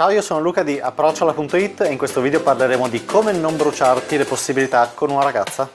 Ciao, io sono Luca di approcciola.it e in questo video parleremo di come non bruciarti le possibilità con una ragazza.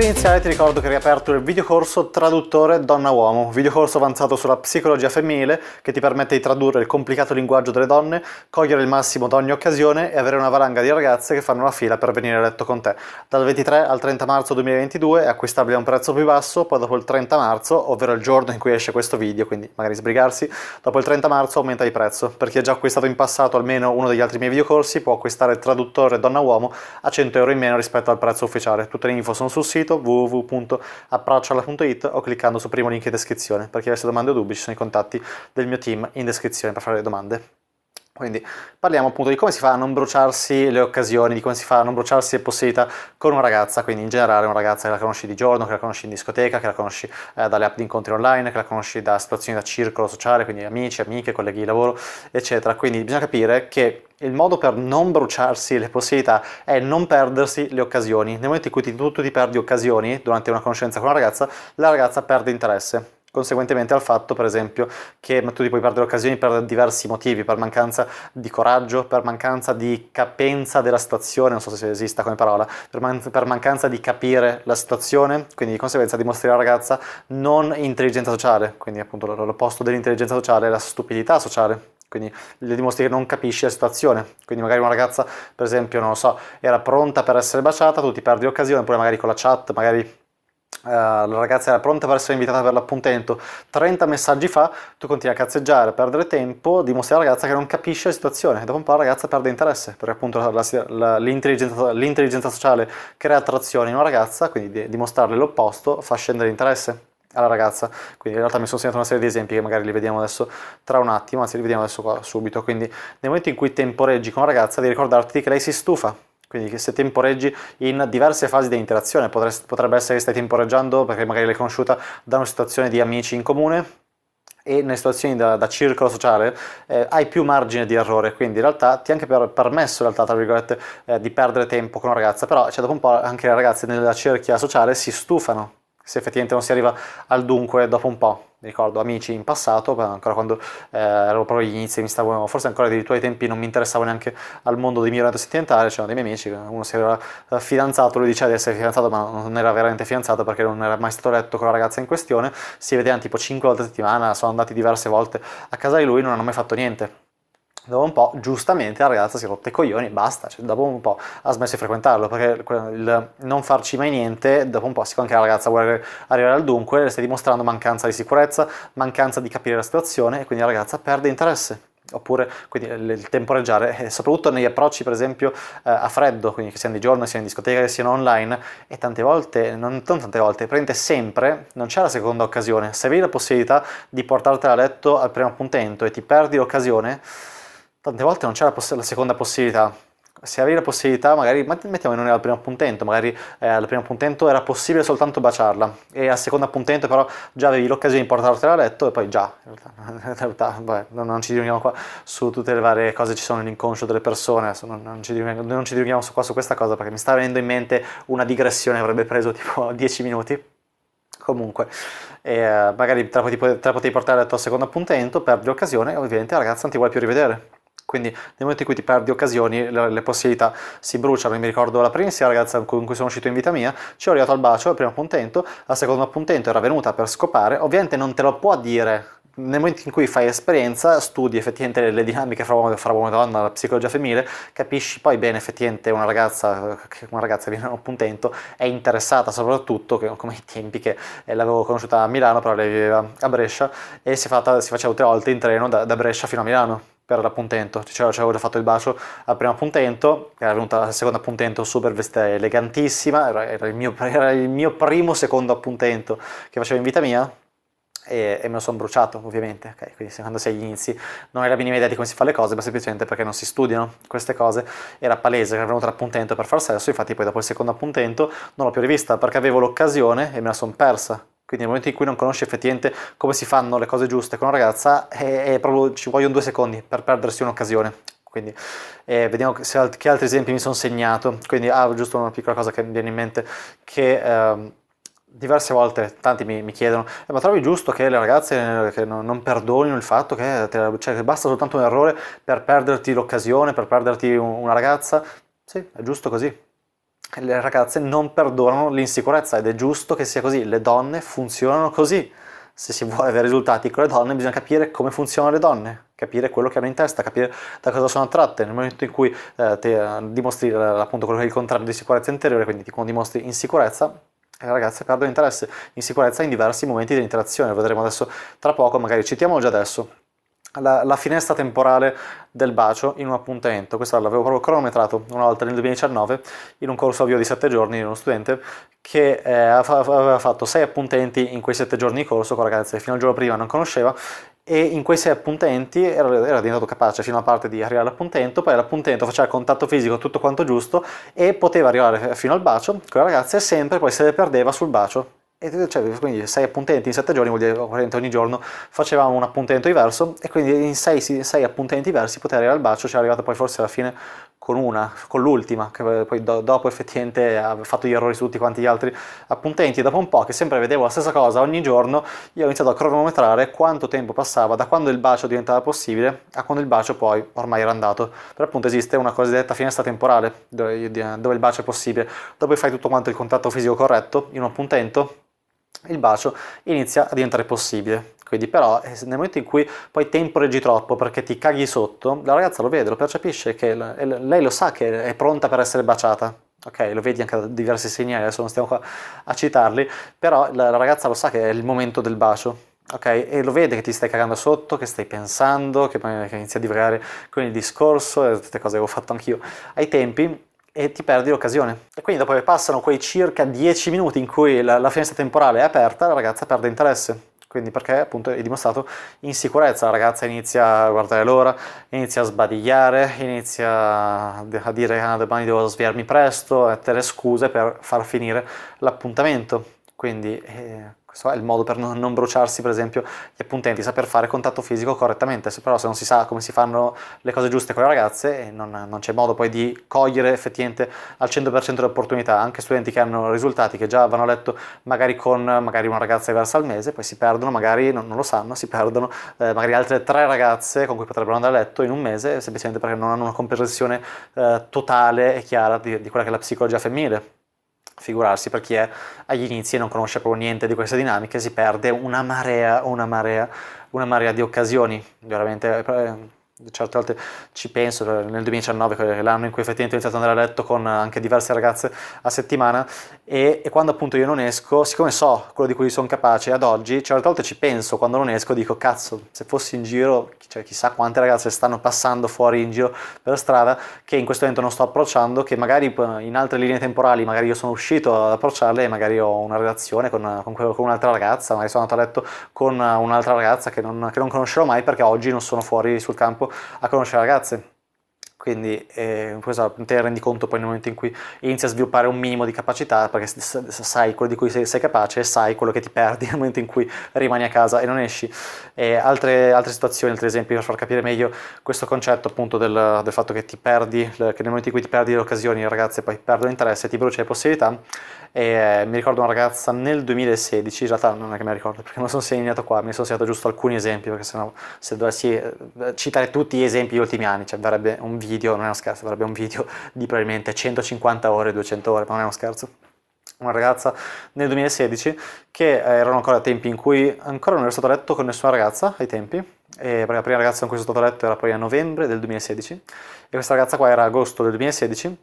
Per iniziare ti ricordo che ho riaperto il videocorso Traduttore Donna-Uomo, videocorso avanzato sulla psicologia femminile che ti permette di tradurre il complicato linguaggio delle donne, cogliere il massimo da ogni occasione e avere una valanga di ragazze che fanno la fila per venire a letto con te. Dal 23 al 30 marzo 2022 è acquistabile a un prezzo più basso, poi dopo il 30 marzo, ovvero il giorno in cui esce questo video, quindi magari sbrigarsi, dopo il 30 marzo aumenta di prezzo. Per chi ha già acquistato in passato almeno uno degli altri miei videocorsi può acquistare Traduttore Donna-Uomo a 100 euro in meno rispetto al prezzo ufficiale. Tutte le info sono sul sito sito www.approcciala.it o cliccando sul primo link in descrizione. Per chi avesse domande o dubbi ci sono i contatti del mio team in descrizione per fare le domande. Quindi parliamo appunto di come si fa a non bruciarsi le occasioni, di come si fa a non bruciarsi le possibilità con una ragazza, quindi in generale una ragazza che la conosci di giorno, che la conosci in discoteca, che la conosci eh, dalle app di incontri online, che la conosci da situazioni da circolo sociale, quindi amici, amiche, colleghi di lavoro, eccetera. Quindi bisogna capire che il modo per non bruciarsi le possibilità è non perdersi le occasioni. Nel momento in cui tu ti perdi occasioni durante una conoscenza con una ragazza, la ragazza perde interesse conseguentemente al fatto per esempio che tu ti puoi perdere occasioni per diversi motivi per mancanza di coraggio per mancanza di capenza della situazione non so se esista come parola per, man- per mancanza di capire la situazione quindi di conseguenza dimostri alla ragazza non intelligenza sociale quindi appunto l'opposto dell'intelligenza sociale è la stupidità sociale quindi le dimostri che non capisci la situazione. Quindi magari una ragazza, per esempio, non lo so, era pronta per essere baciata, tu ti perdi l'occasione, oppure magari con la chat, magari Uh, la ragazza era pronta per essere invitata per l'appuntamento 30 messaggi fa tu continui a cazzeggiare, a perdere tempo dimostri alla ragazza che non capisce la situazione dopo un po' la ragazza perde interesse perché appunto la, la, l'intelligenza, l'intelligenza sociale crea attrazione in una ragazza quindi dimostrarle l'opposto fa scendere interesse alla ragazza. Quindi in realtà mi sono segnato una serie di esempi che magari li vediamo adesso tra un attimo, anzi li vediamo adesso qua subito. Quindi nel momento in cui temporeggi con una ragazza, devi ricordarti che lei si stufa. Quindi che se temporeggi in diverse fasi di interazione, potresti, potrebbe essere che stai temporeggiando perché magari l'hai conosciuta da una situazione di amici in comune, e nelle situazioni da, da circolo sociale eh, hai più margine di errore, quindi in realtà ti è anche per, permesso, in realtà, tra virgolette, eh, di perdere tempo con una ragazza, però cioè, dopo un po' anche le ragazze nella cerchia sociale si stufano se effettivamente non si arriva al dunque dopo un po'. Mi ricordo amici in passato, ancora quando eh, ero proprio agli inizi, mi stavo, forse ancora addirittura ai tempi non mi interessavo neanche al mondo dei miei orientamenti c'erano dei miei amici, uno si era eh, fidanzato, lui diceva di essere fidanzato ma non era veramente fidanzato perché non era mai stato letto con la ragazza in questione, si vedevano tipo 5 volte a settimana, sono andati diverse volte a casa di lui, non hanno mai fatto niente dopo un po', giustamente, la ragazza si è rotta i coglioni, e basta, cioè, dopo un po' ha smesso di frequentarlo, perché il non farci mai niente, dopo un po' siccome anche la ragazza vuole arrivare al dunque, le stai dimostrando mancanza di sicurezza, mancanza di capire la situazione, e quindi la ragazza perde interesse oppure quindi, il temporeggiare, eh, soprattutto negli approcci per esempio eh, a freddo, quindi che siano di giorno, che siano in discoteca, che siano online, e tante volte, non, non tante volte, prende sempre, non c'è la seconda occasione, se avevi la possibilità di portartela a letto al primo appuntamento e ti perdi l'occasione, tante volte non c'è la, poss- la seconda possibilità. Se avevi la possibilità, magari, mettiamo che non era al primo appuntamento, magari eh, al primo appuntamento era possibile soltanto baciarla e al secondo appuntamento però già avevi l'occasione di portartela a letto e poi già, in realtà, in realtà vabbè, non, non, ci riuniamo qua su tutte le varie cose che ci sono nell'inconscio delle persone, non, non, ci non, ci riuniamo, su, qua, su questa cosa perché mi sta venendo in mente una digressione, avrebbe preso tipo 10 minuti comunque eh, magari te la, potevi, te la potevi portare al secondo appuntamento perdi l'occasione e ovviamente la ragazza non ti vuole più rivedere quindi nel momento in cui ti perdi occasioni, le, le possibilità si bruciano. mi ricordo la primissima ragazza con cui sono uscito in vita mia, ci ho arrivato al bacio al primo appuntamento, al secondo appuntamento era venuta per scopare, ovviamente non te lo può dire nel momento in cui fai esperienza, studi effettivamente le, dinamiche fra uomo, fra uomo, e donna, la psicologia femminile, capisci poi bene effettivamente una ragazza, una ragazza viene a un puntento, è interessata soprattutto, come i tempi che eh, l'avevo conosciuta a Milano, però lei viveva a Brescia e si, fatta, si faceva tre volte in treno da, da Brescia fino a Milano per l'appuntento, cioè avevo già fatto il bacio al primo appuntamento, era venuta la seconda appuntamento super vestita elegantissima, era, era, il mio, era, il mio, primo secondo appuntamento che facevo in vita mia e, e me lo sono bruciato ovviamente, okay, quindi quando sei agli inizi non hai la minima idea di come si fanno le cose, ma semplicemente perché non si studiano queste cose, era palese che era venuta l'appuntamento per far sesso, infatti poi dopo il secondo appuntamento non l'ho più rivista perché avevo l'occasione e me la sono persa quindi nel momento in cui non conosci effettivamente come si fanno le cose giuste con una ragazza, è, è proprio, ci vogliono due secondi per perdersi un'occasione. Quindi eh, vediamo se, che altri esempi mi sono segnato. Quindi, ah, giusto una piccola cosa che mi viene in mente, che... Ehm, diverse volte tanti mi, mi chiedono eh, ma trovi giusto che le ragazze eh, che non, non perdonino il fatto che, eh, te, cioè, che, basta soltanto un errore per perderti l'occasione, per perderti un, una ragazza? Sì, è giusto così le ragazze non perdonano l'insicurezza ed è giusto che sia così, le donne funzionano così. Se si vuole avere risultati con le donne bisogna capire come funzionano le donne, capire quello che hanno in testa, capire da cosa sono attratte. Nel momento in cui eh, te, eh, dimostri eh, appunto quello che è il contrario di sicurezza interiore, quindi quando dimostri insicurezza, eh, le ragazze perdono interesse Insicurezza in diversi momenti dell'interazione, lo vedremo adesso tra poco, magari citiamolo già adesso la, la, finestra temporale del bacio in un appuntamento. Questo l'avevo proprio cronometrato una volta nel 2019 in un corso avvio di 7 giorni di uno studente che eh, aveva fatto 6 appuntamenti in quei 7 giorni di corso con ragazze che fino al giorno prima non conosceva e in quei 6 appuntamenti era, era, diventato capace fino a parte di arrivare all'appuntamento, poi l'appuntamento faceva contatto fisico tutto quanto giusto e poteva arrivare fino al bacio con le ragazze e sempre poi se le perdeva sul bacio e, cioè, quindi 6 appuntamenti in 7 giorni vuol dire ogni giorno facevamo un appuntamento diverso e quindi in 6, 6 appuntamenti diversi poteva arrivare al bacio, ci è arrivata poi forse alla fine con una, con l'ultima, che poi do, dopo effettivamente ha fatto gli errori su tutti quanti gli altri appuntamenti, dopo un po' che sempre vedevo la stessa cosa ogni giorno, io ho iniziato a cronometrare quanto tempo passava da quando il bacio diventava possibile a quando il bacio poi ormai era andato. Per appunto esiste una cosiddetta finestra temporale dove, dove il bacio è possibile, dopo fai tutto quanto il contatto fisico corretto in un appuntamento il bacio inizia a diventare possibile. Quindi però eh, nel momento in cui poi temporeggi troppo perché ti caghi sotto, la ragazza lo vede, lo percepisce, che lei lo sa che è pronta per essere baciata. Ok, lo vedi anche da diversi segnali, adesso non stiamo qua a citarli, però la ragazza lo sa che è il momento del bacio. Ok, e lo vede che ti stai cagando sotto, che stai pensando, che, che inizia a divagare con il discorso, tutte cose che ho fatto anch'io ai tempi, e ti perdi l'occasione. E quindi dopo che passano quei circa 10 minuti in cui la, la finestra temporale è aperta, la ragazza perde interesse quindi perché appunto è dimostrato insicurezza, la ragazza inizia a guardare l'ora, inizia a sbadigliare, inizia a dire ah, domani devo sviarmi presto, a mettere scuse per far finire l'appuntamento, quindi eh, questo è il modo per non, bruciarsi, per esempio, gli appuntenti, saper fare contatto fisico correttamente, però se non si sa come si fanno le cose giuste con le ragazze, eh, non, non c'è modo poi di cogliere effettivamente al 100% le opportunità, anche studenti che hanno risultati, che già vanno a letto magari con magari una ragazza diversa al mese, poi si perdono, magari non, non lo sanno, si perdono eh, magari altre tre ragazze con cui potrebbero andare a letto in un mese, semplicemente perché non hanno una comprensione eh, totale e chiara di, di quella che è la psicologia femminile figurarsi per chi è agli inizi e non conosce proprio niente di queste dinamiche, si perde una marea, una marea, una marea di occasioni, veramente eh, certe volte ci penso, nel 2019, l'anno in cui effettivamente ho iniziato ad andare a letto con eh, anche diverse ragazze a settimana, e, e quando appunto io non esco, siccome so quello di cui sono capace ad oggi, certe volte ci penso, quando non esco dico cazzo, se fossi in giro, cioè chissà quante ragazze stanno passando fuori in giro per strada, che in questo momento non sto approcciando, che magari eh, in altre linee temporali magari io sono uscito ad approcciarle e magari ho una relazione con, eh, con, con un'altra ragazza, magari sono andato a letto con un'altra ragazza che non, che non conoscerò mai perché oggi non sono fuori sul campo a conoscere ragazze. Quindi eh, te ne rendi conto poi nel momento in cui inizi a sviluppare un minimo di capacità, perché sai quello di cui sei, sei capace e sai quello che ti perdi nel momento in cui rimani a casa e non esci. E altre, altre, situazioni, altri esempi per far capire meglio questo concetto appunto del, del fatto che ti perdi, che nel momento in cui ti perdi le occasioni le ragazze poi perdono interesse, e ti brucia le possibilità, e, eh, mi ricordo una ragazza nel 2016, in realtà non è che me la ricordo perché non sono segnato qua, mi sono segnato giusto alcuni esempi perché sennò se dovessi eh, citare tutti gli esempi degli ultimi anni, cioè verrebbe un video, non è uno scherzo, verrebbe un video di probabilmente 150 ore, 200 ore, ma non è uno scherzo una ragazza nel 2016 che eh, erano ancora tempi in cui ancora non ero stato a letto con nessuna ragazza ai tempi eh, perché la prima ragazza con cui sono stato a letto era poi a novembre del 2016 e questa ragazza qua era agosto del 2016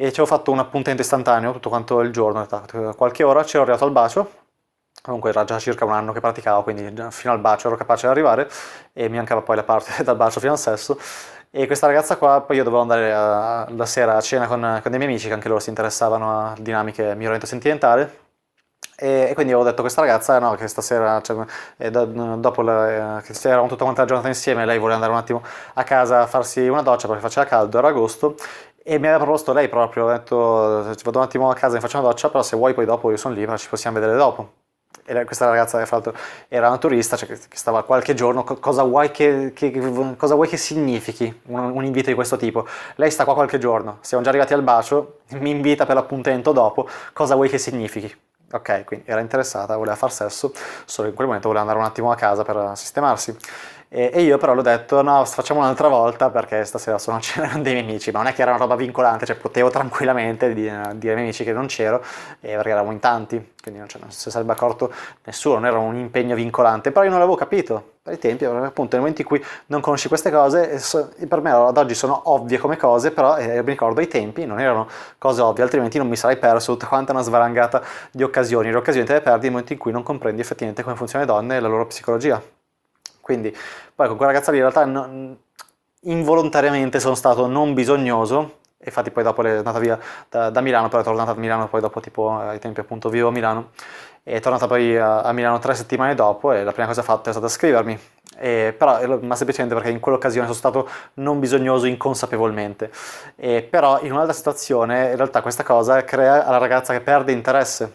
e ci ho fatto un appuntamento istantaneo tutto quanto il giorno, ah, qualche ora ci ero arrivato al bacio, comunque era già circa un anno che praticavo, quindi fino al bacio ero capace di arrivare e mi mancava poi la parte dal bacio fino al sesso e questa ragazza qua, poi io dovevo andare a, la sera a cena con, con, dei miei amici che anche loro si interessavano a dinamiche mio orientamento sentimentale e, e, quindi avevo detto a questa ragazza no, che stasera, cioè, eh, do, dopo la, eh, che eravamo tutta quanta la giornata insieme, lei voleva andare un attimo a casa a farsi una doccia perché faceva caldo, era agosto e mi aveva proposto lei proprio, ho detto ci vado un attimo a casa, mi faccio una doccia, però se vuoi poi dopo io sono libera, ci possiamo vedere dopo. E questa ragazza fra l'altro era una turista cioè, che stava qualche giorno, cosa vuoi che, che, cosa vuoi che significhi un, un, invito di questo tipo? Lei sta qua qualche giorno, siamo già arrivati al bacio, mi invita per l'appuntamento dopo, cosa vuoi che significhi? Ok, quindi era interessata, voleva far sesso, solo in quel momento voleva andare un attimo a casa per sistemarsi. E, e, io però l'ho detto, no, facciamo un'altra volta perché stasera sono a cena con dei miei amici, ma non è che era una roba vincolante, cioè potevo tranquillamente dire, ai miei amici che non c'ero, eh, perché eravamo in tanti, quindi non, cioè, non si sarebbe accorto nessuno, non era un impegno vincolante, però io non l'avevo capito, per i tempi, appunto nel momento in cui non conosci queste cose, per me ad oggi sono ovvie come cose, però eh, mi ricordo i tempi non erano cose ovvie, altrimenti non mi sarei perso tutta quanta una svarangata di occasioni, le occasioni te le perdi nel momento in cui non comprendi effettivamente come funzionano le donne e la loro psicologia. Quindi poi con quella ragazza lì in realtà no, involontariamente sono stato non bisognoso, infatti poi dopo è andata via da, da, Milano, però è tornata a Milano poi dopo tipo ai tempi appunto vivo a Milano, è tornata poi a, a Milano tre settimane dopo e la prima cosa fatta è stata scrivermi, e, però, ma semplicemente perché in quell'occasione sono stato non bisognoso inconsapevolmente, e, però in un'altra situazione in realtà questa cosa crea alla ragazza che perde interesse,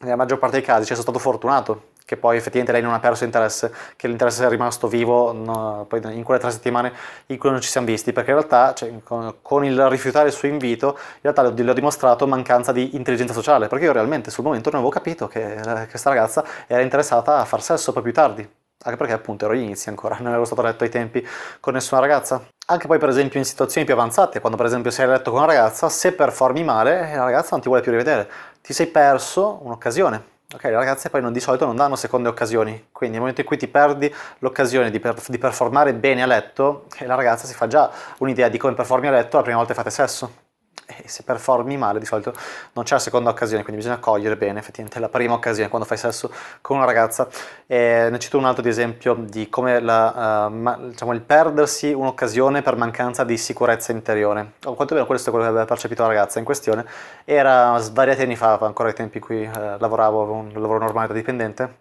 nella maggior parte dei casi, cioè sono stato fortunato che poi effettivamente lei non ha perso interesse, che l'interesse è rimasto vivo no, in quelle tre settimane in cui non ci siamo visti, perché in realtà cioè, con, con, il rifiutare il suo invito, in realtà le ho dimostrato mancanza di intelligenza sociale, perché io realmente sul momento non avevo capito che eh, questa ragazza era interessata a far sesso poi più tardi, anche perché appunto ero agli inizi ancora, non ero stato letto ai tempi con nessuna ragazza. Anche poi per esempio in situazioni più avanzate, quando per esempio sei letto con una ragazza, se performi male la ragazza non ti vuole più rivedere, ti sei perso un'occasione Ok, le ragazze poi non, di solito non danno seconde occasioni, quindi nel momento in cui ti perdi l'occasione di, per, di, performare bene a letto, eh, la ragazza si fa già un'idea di come performi a letto la prima volta che fate sesso e eh, se performi male di solito non c'è la seconda occasione, quindi bisogna cogliere bene effettivamente la prima occasione quando fai sesso con una ragazza. E ne cito un altro di esempio di come la, uh, ma, diciamo, il perdersi un'occasione per mancanza di sicurezza interiore, o quantomeno questo è quello che aveva percepito la ragazza in questione, era svariati anni fa, ancora ai tempi in cui uh, lavoravo, avevo un lavoro normale da dipendente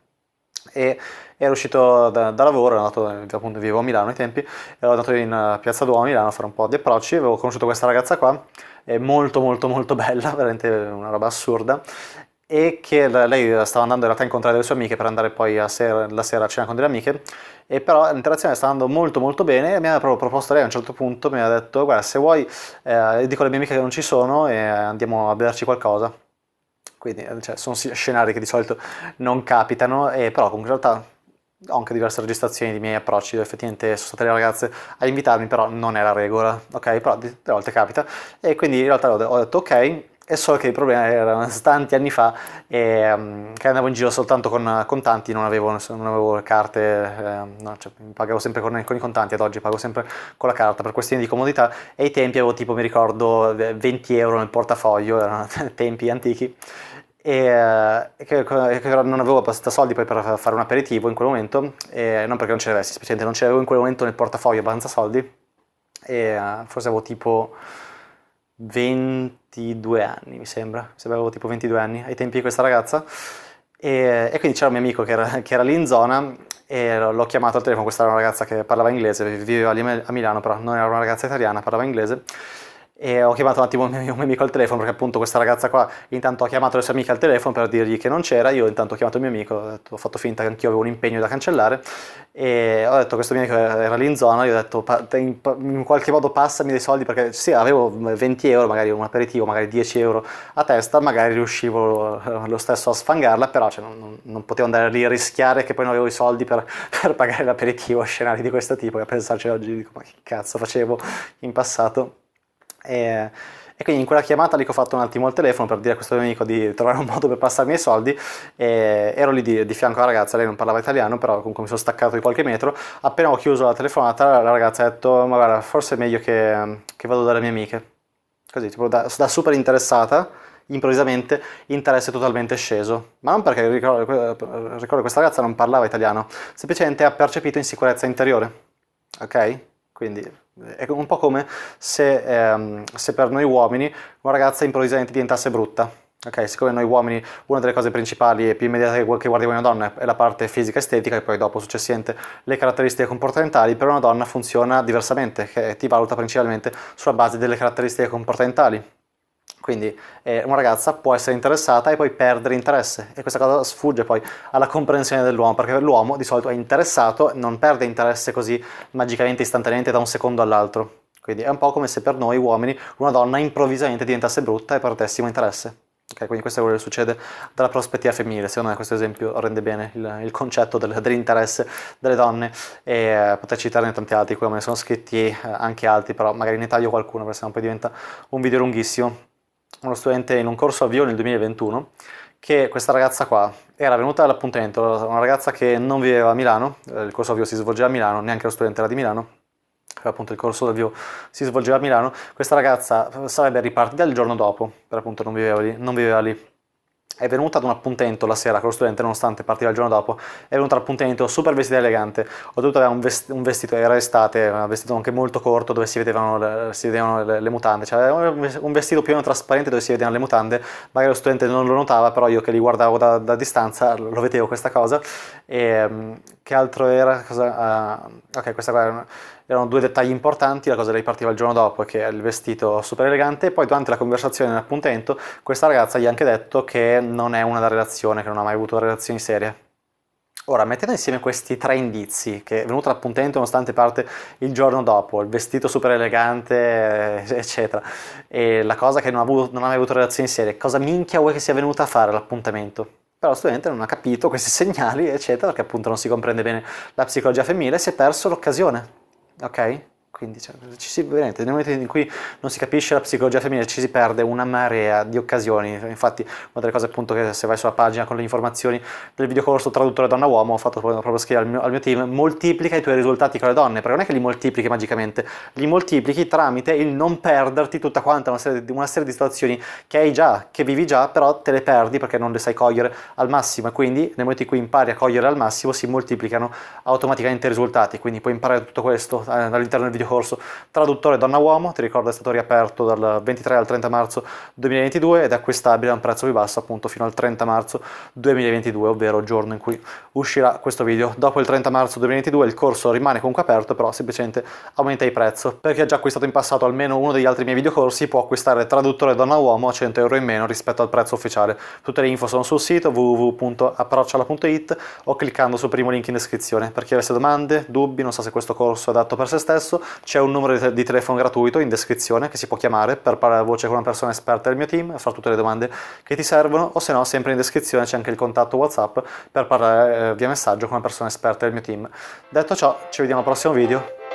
e ero uscito da, da lavoro, andato, appunto vivevo a Milano ai tempi, ero andato in Piazza Duomo a Milano a fare un po' di approcci, avevo conosciuto questa ragazza qua è molto molto molto bella, veramente una roba assurda e che lei stava andando in realtà a incontrare delle sue amiche per andare poi a sera, la sera a cena con delle amiche e però l'interazione stava andando molto molto bene e mi ha proprio proposto lei a un certo punto mi ha detto guarda se vuoi eh, dico alle mie amiche che non ci sono e andiamo a berci qualcosa quindi cioè, sono scenari che di solito non capitano e però comunque in realtà ho anche diverse registrazioni di miei approcci dove effettivamente sono state le ragazze a invitarmi, però non è la regola, ok? Però delle volte capita. E quindi in realtà ho detto ok, e so che il problema era tanti anni fa e, um, che andavo in giro soltanto con contanti, non avevo, non avevo carte, eh, no, cioè, pagavo sempre con, con, i contanti ad oggi, pago sempre con la carta per questioni di comodità e i tempi avevo tipo, mi ricordo, 20 euro nel portafoglio, erano tempi antichi e, eh, che, che, non avevo abbastanza soldi poi per fare un aperitivo in quel momento, e, non perché non ce l'avessi, semplicemente non ce l'avevo in quel momento nel portafoglio abbastanza soldi, e uh, forse avevo tipo 22 anni, mi sembra, mi sembra avevo tipo 22 anni ai tempi di questa ragazza, e, e quindi c'era un mio amico che era, che era lì in zona e l'ho chiamato al telefono, questa era una ragazza che parlava inglese, viveva lì a Milano però, non era una ragazza italiana, parlava inglese, e ho chiamato un attimo un mio, amico al telefono perché appunto questa ragazza qua intanto ha chiamato le sue amiche al telefono per dirgli che non c'era, io intanto ho chiamato il mio amico, ho fatto finta che anch'io avevo un impegno da cancellare e ho detto questo mio amico era lì in zona, io ho detto in qualche modo passami dei soldi perché sì avevo 20 euro, magari un aperitivo, magari 10 euro a testa, magari riuscivo eh, lo stesso a sfangarla, però cioè, non, non, potevo andare lì a rischiare che poi non avevo i soldi per, per pagare l'aperitivo, scenari di questo tipo, e a pensarci oggi dico ma che cazzo facevo in passato. E, e quindi in quella chiamata lì che ho fatto un attimo al telefono per dire a questo mio amico di trovare un modo per passarmi i soldi, ero lì di, di, fianco alla ragazza, lei non parlava italiano, però comunque mi sono staccato di qualche metro. Appena ho chiuso la telefonata, la ragazza ha detto: Ma guarda, forse è meglio che, che vado dalle mie amiche. Così, tipo, da, da super interessata, improvvisamente interesse totalmente sceso. Ma non perché ricordo, ricordo questa ragazza non parlava italiano, semplicemente ha percepito insicurezza interiore. Ok? Quindi è un po' come se, ehm, se per noi uomini una ragazza improvvisamente diventasse brutta. Ok, siccome noi uomini una delle cose principali e più immediate che guardiamo in una donna è la parte fisica e estetica e poi dopo successivamente le caratteristiche comportamentali, per una donna funziona diversamente, che ti valuta principalmente sulla base delle caratteristiche comportamentali. Quindi eh, una ragazza può essere interessata e poi perdere interesse e questa cosa sfugge poi alla comprensione dell'uomo perché l'uomo di solito è interessato, non perde interesse così magicamente, istantaneamente da un secondo all'altro. Quindi è un po' come se per noi uomini una donna improvvisamente diventasse brutta e perdessimo interesse. Okay, quindi questo è quello che succede dalla prospettiva femminile, secondo me questo esempio rende bene il, il concetto del, dell'interesse delle donne e eh, potrei citarne tanti altri, qui me ne sono scritti eh, anche altri, però magari ne taglio qualcuno perché sennò poi diventa un video lunghissimo uno studente in un corso avvio nel 2021 che questa ragazza qua era venuta all'appuntamento, una ragazza che non viveva a Milano, eh, il corso avvio si svolgeva a Milano, neanche lo studente era di Milano, appunto il corso avvio si svolgeva a Milano, questa ragazza sarebbe ripartita il giorno dopo, per appunto non viveva lì, non viveva lì è venuta ad un appuntamento la sera con lo studente, nonostante partiva il giorno dopo, è venuta ad un all'appuntamento super vestita elegante, ho dovuto avere un, vest- un vestito, era estate, un vestito anche molto corto dove si vedevano le, si vedevano le, le mutande, cioè un vestito più o meno trasparente dove si vedevano le mutande, magari lo studente non lo notava, però io che li guardavo da, da distanza lo vedevo questa cosa e, ehm, che altro era? Cosa, uh, ok, questi erano, erano due dettagli importanti, la cosa lei partiva il giorno dopo, che è il vestito super elegante, e poi durante la conversazione nell'appuntamento questa ragazza gli ha anche detto che non è una relazione, che non ha mai avuto relazioni serie. Ora, mettendo insieme questi tre indizi, che è venuto l'appuntamento nonostante parte il giorno dopo, il vestito super elegante, eh, eccetera, e la cosa che non ha, avuto, non ha mai avuto relazioni serie, cosa minchia vuoi che sia venuta a fare l'appuntamento? però lo studente non ha capito questi segnali, eccetera, perché appunto non si comprende bene la psicologia femminile, si è perso l'occasione, ok? Quindi cioè, ci si, veramente, nel momento in cui non si capisce la psicologia femminile ci si perde una marea di occasioni. Infatti, una delle cose appunto che se vai sulla pagina con le informazioni del videocorso traduttore donna-uomo, ho fatto proprio scrivere al mio, al mio team, moltiplica i tuoi risultati con le donne, perché non è che li moltiplichi magicamente, li moltiplichi tramite il non perderti tutta quanta una serie, di, una serie di situazioni che hai già, che vivi già, però te le perdi perché non le sai cogliere al massimo. E quindi nel momento in cui impari a cogliere al massimo si moltiplicano automaticamente i risultati. Quindi puoi imparare tutto questo eh, all'interno del video corso traduttore donna-uomo, ti ricordo è stato riaperto dal 23 al 30 marzo 2022 ed è acquistabile a un prezzo più basso appunto fino al 30 marzo 2022, ovvero il giorno in cui uscirà questo video. Dopo il 30 marzo 2022 il corso rimane comunque aperto, però semplicemente aumenta il prezzo. Per chi ha già acquistato in passato almeno uno degli altri miei videocorsi può acquistare traduttore donna-uomo a 100 euro in meno rispetto al prezzo ufficiale. Tutte le info sono sul sito www.approcciala.it o cliccando sul primo link in descrizione. Per chi avesse domande, dubbi, non so se questo corso è adatto per se stesso, c'è un numero di, te- di, telefono gratuito in descrizione che si può chiamare per parlare a voce con una persona esperta del mio team e fare tutte le domande che ti servono o se no sempre in descrizione c'è anche il contatto WhatsApp per parlare eh, via messaggio con una persona esperta del mio team. Detto ciò, ci vediamo al prossimo video.